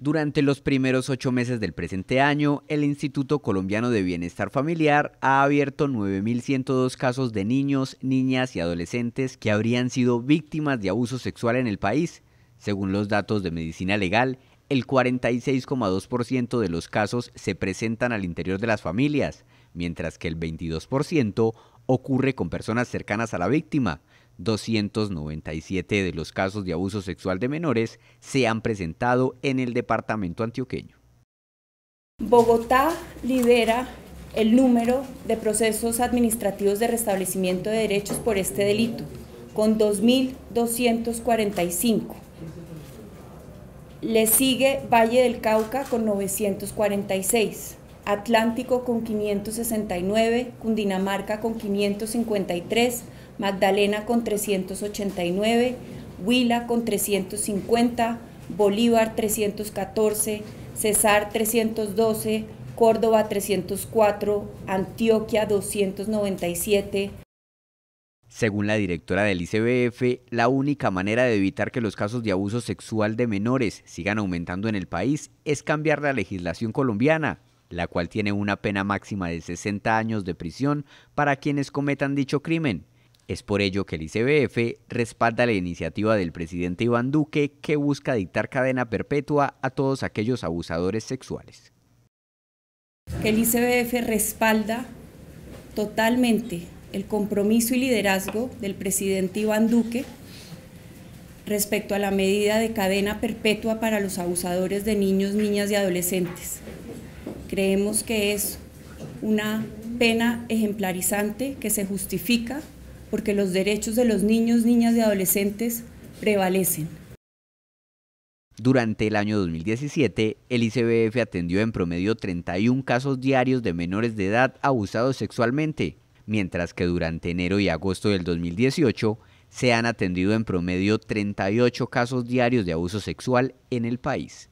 Durante los primeros ocho meses del presente año, el Instituto Colombiano de Bienestar Familiar ha abierto 9.102 casos de niños, niñas y adolescentes que habrían sido víctimas de abuso sexual en el país. Según los datos de Medicina Legal, el 46,2% de los casos se presentan al interior de las familias, mientras que el 22% ocurre con personas cercanas a la víctima. 297 de los casos de abuso sexual de menores se han presentado en el departamento antioqueño. Bogotá lidera el número de procesos administrativos de restablecimiento de derechos por este delito, con 2.245. Le sigue Valle del Cauca con 946. Atlántico con 569, Cundinamarca con 553, Magdalena con 389, Huila con 350, Bolívar 314, Cesar 312, Córdoba 304, Antioquia 297. Según la directora del ICBF, la única manera de evitar que los casos de abuso sexual de menores sigan aumentando en el país es cambiar la legislación colombiana, la cual tiene una pena máxima de 60 años de prisión para quienes cometan dicho crimen. Es por ello que el ICBF respalda la iniciativa del presidente Iván Duque que busca dictar cadena perpetua a todos aquellos abusadores sexuales. el ICBF respalda totalmente el compromiso y liderazgo del presidente Iván Duque respecto a la medida de cadena perpetua para los abusadores de niños, niñas y adolescentes. Creemos que es una pena ejemplarizante que se justifica porque los derechos de los niños, niñas y adolescentes prevalecen. Durante el año 2017, el ICBF atendió en promedio 31 casos diarios de menores de edad abusados sexualmente, mientras que durante enero y agosto del 2018 se han atendido en promedio 38 casos diarios de abuso sexual en el país.